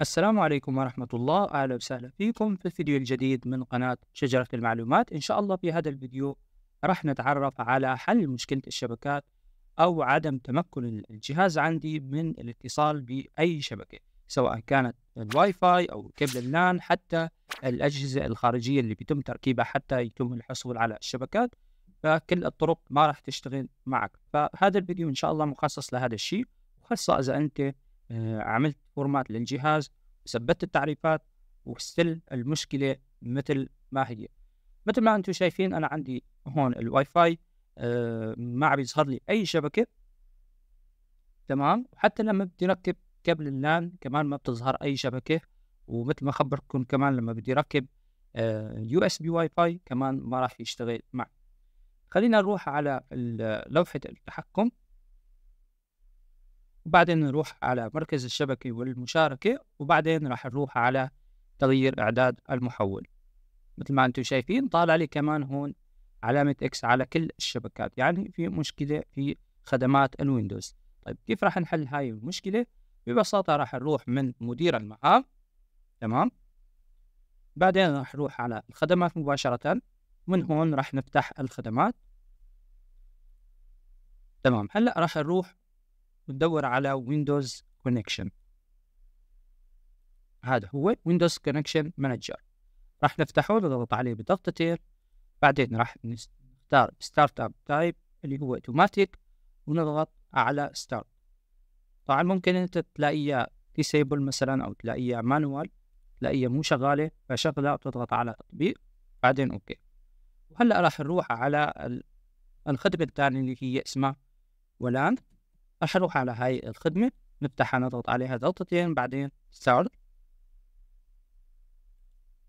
السلام عليكم ورحمة الله أهلا وسهلا فيكم في الفيديو الجديد من قناة شجرة المعلومات إن شاء الله في هذا الفيديو راح نتعرف على حل مشكلة الشبكات أو عدم تمكن الجهاز عندي من الاتصال بأي شبكة سواء كانت الواي فاي أو كبل اللان حتى الأجهزة الخارجية اللي بيتم تركيبها حتى يتم الحصول على الشبكات فكل الطرق ما راح تشتغل معك فهذا الفيديو إن شاء الله مخصص لهذا الشيء خاصة إذا أنت آه، عملت فورمات للجهاز وثبتت التعريفات وستل المشكلة مثل ما هي مثل ما انتم شايفين انا عندي هون الواي فاي آه ما عم يظهر لي اي شبكة تمام وحتى لما بدي ركب كابل اللان كمان ما بتظهر اي شبكة ومثل ما خبركم كمان لما بدي ركب يو آه، اس بي واي فاي كمان ما راح يشتغل معي خلينا نروح على لوحة التحكم وبعدين نروح على مركز الشبكة والمشاركة وبعدين راح نروح على تغيير إعداد المحول مثل ما أنتم شايفين طالع لي كمان هون علامة إكس على كل الشبكات يعني في مشكلة في خدمات الويندوز طيب كيف راح نحل هاي المشكلة ببساطة راح نروح من مدير المهام تمام بعدين راح نروح على الخدمات مباشرة من هون راح نفتح الخدمات تمام هلا راح نروح وندور على ويندوز كونكشن هذا هو ويندوز كونكشن مانجر راح نفتحه ونضغط عليه بضغطتين بعدين راح نختار ستارت اب تايب اللي هو اوتوماتيك ونضغط على ستارت طبعا ممكن انت تلاقيه ديسيبل مثلا او تلاقيه مانوال تلاقيه مو شغاله فشغله تضغط على تطبيق بعدين اوكي وهلا راح نروح على الخدمه الثانيه اللي هي اسمها ولان اروح على هاي الخدمة نفتحها نضغط عليها ضغطتين بعدين سعر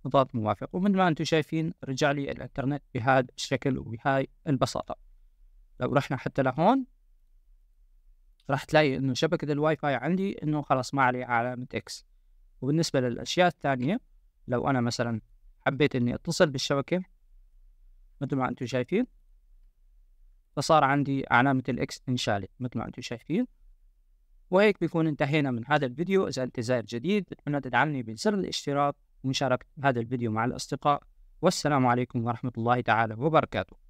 نضغط موافق ومثل ما انتم شايفين رجع لي الانترنت بهذا الشكل وبهاي البساطة لو رحنا حتى لهون راح تلاقي انه شبكة الواي فاي عندي انه خلاص ما عليه علامة اكس وبالنسبة للاشياء الثانية لو انا مثلا حبيت اني اتصل بالشبكة مثل ما انتم شايفين فصار عندي علامة الإكس انشالت مثل ما أنتم شايفين وهيك بيكون انتهينا من هذا الفيديو إذا أنت زائر جديد بتمنى تدعمني بزر الاشتراك ومشاركة هذا الفيديو مع الأصدقاء والسلام عليكم ورحمة الله تعالى وبركاته